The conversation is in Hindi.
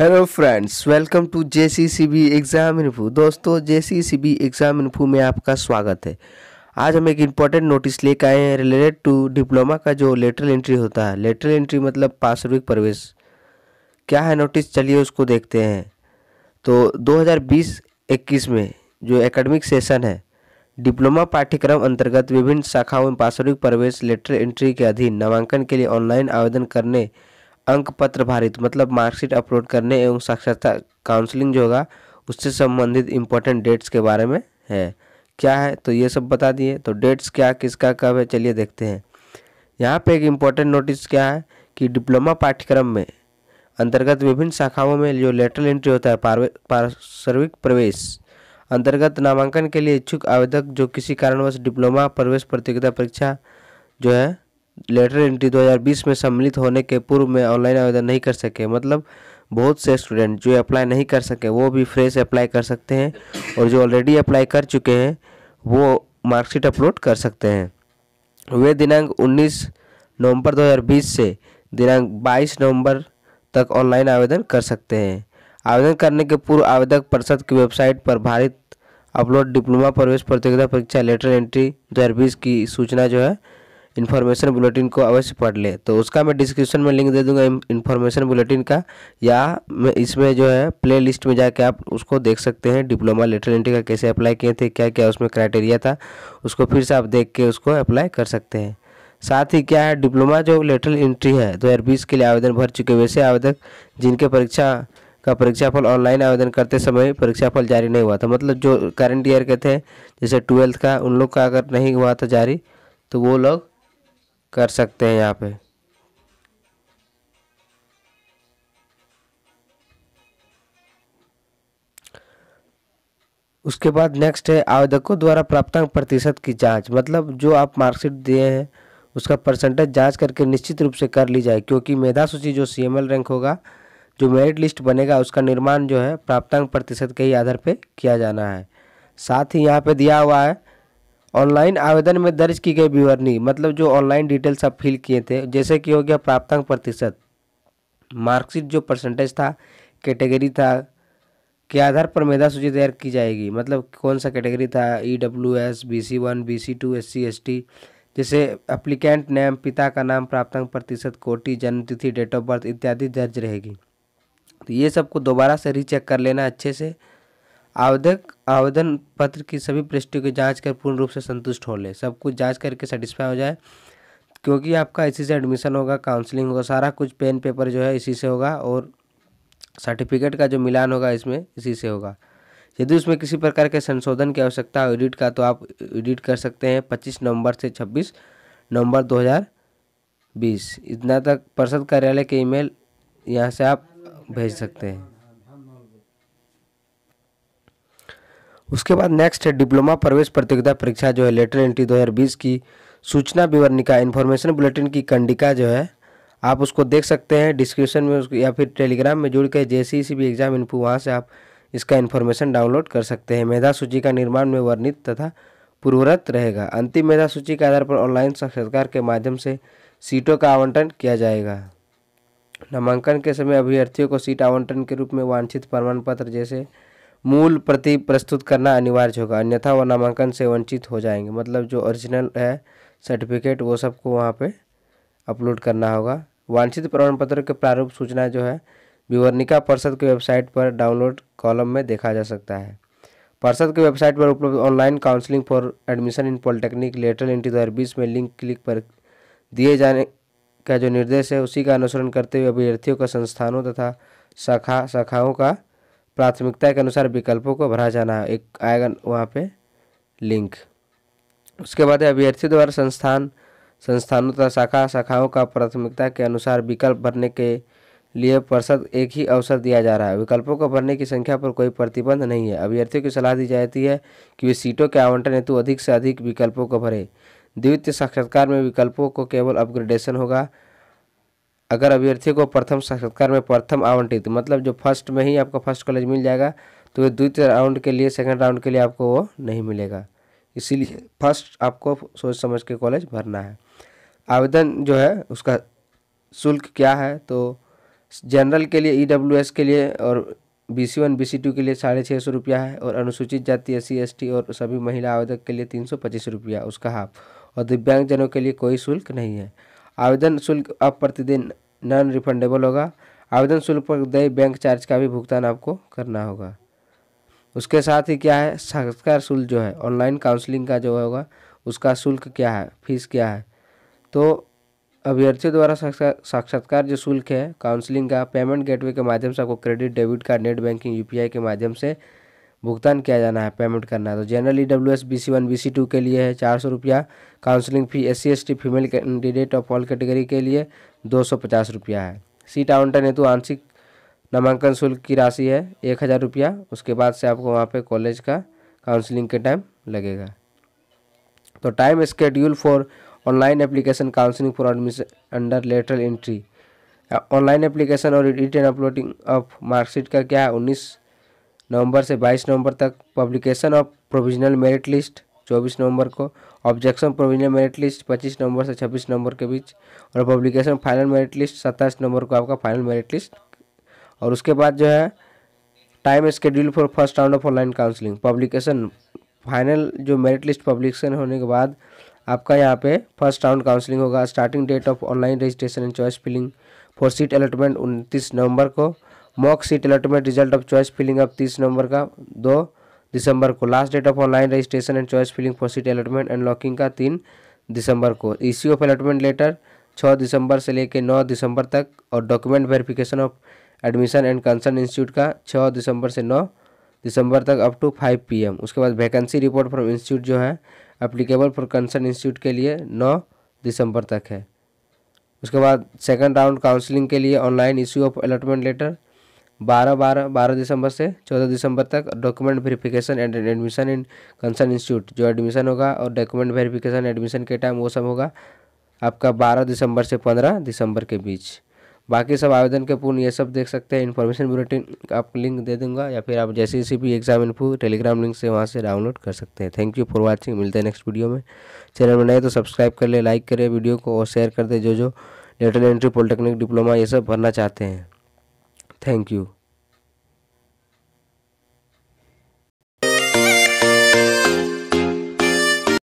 Hello friends welcome to J C C B exam info दोस्तों J C C B exam info में आपका स्वागत है आज हम एक इम्पॉर्टेंट नोटिस लेकर आए हैं रिलेटेड टू डिप्लोमा का जो लेटरल एंट्री होता है लेटरल एंट्री मतलब पार्श्विक प्रवेश क्या है नोटिस चलिए उसको देखते हैं तो 2020-21 में जो एकेडमिक सेशन है डिप्लोमा पाठ्यक्रम अंतर्गत विभिन्न शाखाओं में पार्श्विक प्रवेश लेटरल एंट्री के अधीन नामांकन के लिए ऑनलाइन आवेदन करने अंक पत्र भारित मतलब मार्कशीट अपलोड करने एवं साक्षरता काउंसलिंग जो होगा उससे संबंधित इम्पोर्टेंट डेट्स के बारे में है क्या है तो ये सब बता दिए तो डेट्स क्या किसका कब है चलिए देखते हैं यहाँ पे एक इम्पॉर्टेंट नोटिस क्या है कि डिप्लोमा पाठ्यक्रम में अंतर्गत विभिन्न शाखाओं में जो लेटरल एंट्री होता है पार्शर्विक प्रवेश अंतर्गत नामांकन के लिए इच्छुक आवेदक जो किसी कारणवश डिप्लोमा प्रवेश प्रतियोगिता परीक्षा जो है लेटर एंट्री 2020 में सम्मिलित होने के पूर्व में ऑनलाइन आवेदन नहीं कर सके मतलब बहुत से स्टूडेंट जो अप्लाई नहीं कर सके वो भी फ्रेश अप्लाई कर सकते हैं और जो ऑलरेडी अप्लाई कर चुके हैं वो मार्कशीट अपलोड कर सकते हैं वे दिनांक 19 नवंबर 2020 से दिनांक 22 नवंबर तक ऑनलाइन आवेदन कर सकते हैं आवेदन करने के पूर्व आवेदक परिषद की वेबसाइट पर भारत अपलोड डिप्लोमा प्रवेश प्रतियोगिता परीक्षा लेटर एंट्री 2020 की सूचना जो है इन्फॉर्मेशन बुलेटिन को अवश्य पढ़ ले तो उसका मैं डिस्क्रिप्शन में लिंक दे दूंगा इन्फॉर्मेशन बुलेटिन का या इसमें जो है प्ले लिस्ट में जाके आप उसको देख सकते हैं डिप्लोमा लेटर एंट्री का कैसे अप्लाई किए थे क्या क्या उसमें क्राइटेरिया था उसको फिर से आप देख के उसको अप्लाई कर सकते हैं साथ ही क्या है डिप्लोमा जो लेटरल एंट्री है दो हज़ार बीस के लिए आवेदन भर चुके वैसे आवेदक जिनके परीक्षा का परीक्षाफल ऑनलाइन आवेदन करते समय परीक्षाफल जारी नहीं हुआ था मतलब जो करंट ईयर के थे जैसे ट्वेल्थ का उन लोग का अगर नहीं हुआ था जारी तो वो लोग कर सकते हैं यहाँ पे उसके बाद नेक्स्ट है आवेदकों द्वारा प्राप्तांक प्रतिशत की जांच मतलब जो आप मार्कशीट दिए हैं उसका परसेंटेज जांच करके निश्चित रूप से कर ली जाए क्योंकि मेधा सूची जो सी रैंक होगा जो मेरिट लिस्ट बनेगा उसका निर्माण जो है प्राप्तांक प्रतिशत के ही आधार पर किया जाना है साथ ही यहाँ पे दिया हुआ है ऑनलाइन आवेदन में दर्ज की गई विवरणी मतलब जो ऑनलाइन डिटेल्स आप फिल किए थे जैसे कि हो गया प्राप्तांक प्रतिशत मार्कशीट जो परसेंटेज था कैटेगरी था के आधार पर मेधा सूची तैयार की जाएगी मतलब कौन सा कैटेगरी था E W S B C one B C two S C S T जैसे अप्लीकेंट नेम पिता का नाम प्राप्तांक प्रतिशत कोटि जन्मतिथि डेट ऑफ बर्थ इत्यादि दर्ज रहेगी तो ये सबको दोबारा से रीचेक कर लेना अच्छे से आवेदक आवेदन पत्र की सभी पृष्ठियों की जांच कर पूर्ण रूप से संतुष्ट हो ले सब कुछ जांच करके सेटिस्फाई हो जाए क्योंकि आपका इसी से एडमिशन होगा काउंसलिंग होगा सारा कुछ पेन पेपर जो है इसी से होगा और सर्टिफिकेट का जो मिलान होगा इसमें इसी से होगा यदि उसमें किसी प्रकार के संशोधन की आवश्यकता हो एडिट का तो आप एडिट कर सकते हैं पच्चीस नवंबर से छब्बीस नवंबर बीस इतना तक परिषद कार्यालय के ईमेल यहाँ से आप भेज सकते हैं उसके बाद नेक्स्ट है डिप्लोमा प्रवेश प्रतियोगिता परीक्षा जो है लेटर एंट्री 2020 की सूचना विवरणिका इन्फॉर्मेशन बुलेटिन की कंडिका जो है आप उसको देख सकते हैं डिस्क्रिप्शन में या फिर टेलीग्राम में जुड़ के जे भी एग्जाम इन्फो वहाँ से आप इसका इन्फॉर्मेशन डाउनलोड कर सकते हैं मेधा सूची का निर्माण में वर्णित तथा पूर्वरत रहेगा अंतिम मेधा सूची के आधार पर ऑनलाइन साक्षात्कार के माध्यम से सीटों का आवंटन किया जाएगा नामांकन के समय अभ्यर्थियों को सीट आवंटन के रूप में वांछित प्रमाण पत्र जैसे मूल प्रति प्रस्तुत करना अनिवार्य होगा अन्यथा वह नामांकन से वंचित हो जाएंगे मतलब जो ओरिजिनल है सर्टिफिकेट वो सबको वहाँ पे अपलोड करना होगा वांछित प्रमाण पत्र के प्रारूप सूचना जो है विवरणिका परिषद की वेबसाइट पर डाउनलोड कॉलम में देखा जा सकता है परिषद की वेबसाइट पर उपलब्ध online counselling for admission in polytechnic lateral entry में लिंक क्लिक पर दिए जाने का जो निर्देश है उसी का अनुसरण करते हुए अभ्यर्थियों का संस्थानों तथा शाखा शाखाओं का प्राथमिकता के अनुसार विकल्पों को भरा जाना है एक आएगा वहाँ पे लिंक उसके बाद अभ्यर्थी द्वारा संस्थान संस्थानों तथा शाखा शाखाओं का प्राथमिकता के अनुसार विकल्प भरने के लिए पर्षद एक ही अवसर दिया जा रहा है विकल्पों को भरने की संख्या पर कोई प्रतिबंध नहीं है अभ्यर्थियों की सलाह दी जाती है कि वे सीटों के आवंटन हेतु अधिक से अधिक विकल्पों को भरें द्वितीय साक्षात्कार में विकल्पों को केवल अपग्रेडेशन होगा अगर अभ्यर्थी को प्रथम साक्षात्कार में प्रथम आवंटित मतलब जो फर्स्ट में ही आपको फर्स्ट कॉलेज मिल जाएगा तो वह द्वितीय राउंड के लिए सेकंड राउंड के लिए आपको वो नहीं मिलेगा इसीलिए फर्स्ट आपको सोच समझ के कॉलेज भरना है आवेदन जो है उसका शुल्क क्या है तो जनरल के लिए ई e के लिए और B C one B C two के लिए साढ़े छः सौ रुपया है और अनुसूचित जाति एस सी एस टी और सभी महिला आवेदक के लिए तीन सौ पच्चीस रुपया उसका हाफ और दिव्यांगजनों के लिए कोई शुल्क नहीं है आवेदन शुल्क आप प्रतिदिन नॉन रिफंडेबल होगा आवेदन शुल्क पर देय बैंक चार्ज का भी भुगतान आपको करना होगा उसके साथ ही क्या है साक्षात्कार शुल्क जो है ऑनलाइन काउंसलिंग का जो होगा उसका शुल्क क्या है फीस क्या है तो अभ्यर्थियों द्वारा साक्षात्कार जो शुल्क है काउंसलिंग का पेमेंट गेटवे के माध्यम से आपको credit debit card net banking UPI के माध्यम से भुगतान किया जाना है पेमेंट करना है तो general E W S B C one B C two के लिए है चार सौ रुपया counselling fee S C S T female candidate of all category के लिए दो सौ पचास रुपया है सीट आवंटन हेतु आंशिक नामांकन शुल्क की राशि है एक हज़ार रुपया उसके बाद से आपको वहाँ पे कॉलेज का काउंसलिंग के टाइम लगेगा तो time schedule for online application counselling for admission under lateral entry online application और रिटर्न अपलोडिंग ऑफ मार्कशीट का क्या है उन्नीस नवंबर से 22 नवंबर तक publication of provisional merit list 24 नवंबर को ऑब्जेक्शन प्रोविजनल मेरिट लिस्ट 25 नवंबर से 26 नवंबर के बीच और पब्लिकेशन फाइनल मेरिट लिस्ट 27 नवंबर को आपका फाइनल मेरिट लिस्ट और उसके बाद जो है time schedule for first round of online counselling publication final जो मेरिट लिस्ट पब्लिकेशन होने के बाद आपका यहाँ पे फर्स्ट राउंड काउंसलिंग होगा starting date of online registration and choice filling for seat allotment उनतीस नवंबर को mock seat allotment result of choice filling अब तीस नवंबर का दो दिसंबर को last date of online registration and choice filling for seat allotment and locking का तीन दिसंबर को इश्यू ऑफ अलॉटमेंट लेटर छः दिसंबर से लेकर नौ दिसंबर तक और document verification of admission and concern institute का छः दिसंबर से नौ दिसंबर तक up to five P M उसके बाद वैकेंसी रिपोर्ट फ्रॉम इंस्टीट्यूट जो है अप्लीकेबल फॉर कंसर्न इंस्टीट्यूट के लिए नौ दिसंबर तक है उसके बाद सेकंड राउंड काउंसलिंग के लिए online issue of allotment letter बारह बारह बारह दिसंबर से चौदह दिसंबर तक document verification and admission in concern institute जो एडमिशन होगा और डॉक्यूमेंट वेरिफिकेशन एडमिशन के टाइम वो सब होगा आपका बारह दिसंबर से पंद्रह दिसंबर के बीच बाकी सब आवेदन के पूर्ण ये सब देख सकते हैं इन्फॉर्मेशन बुलेटिन आप लिंक दे दूंगा या फिर आप जैसे किसी भी एग्जाम इन टेलीग्राम लिंक से वहाँ से डाउनलोड कर सकते हैं थैंक यू फॉर वॉचिंग मिलते हैं नेक्स्ट वीडियो में चैनल में नए तो सब्सक्राइब कर ले लाइक करें वीडियो को और शेयर कर दे जो जो लेटर एंट्री पॉलिटेक्निक डिप्लोमा ये सब भरना चाहते हैं Thank you.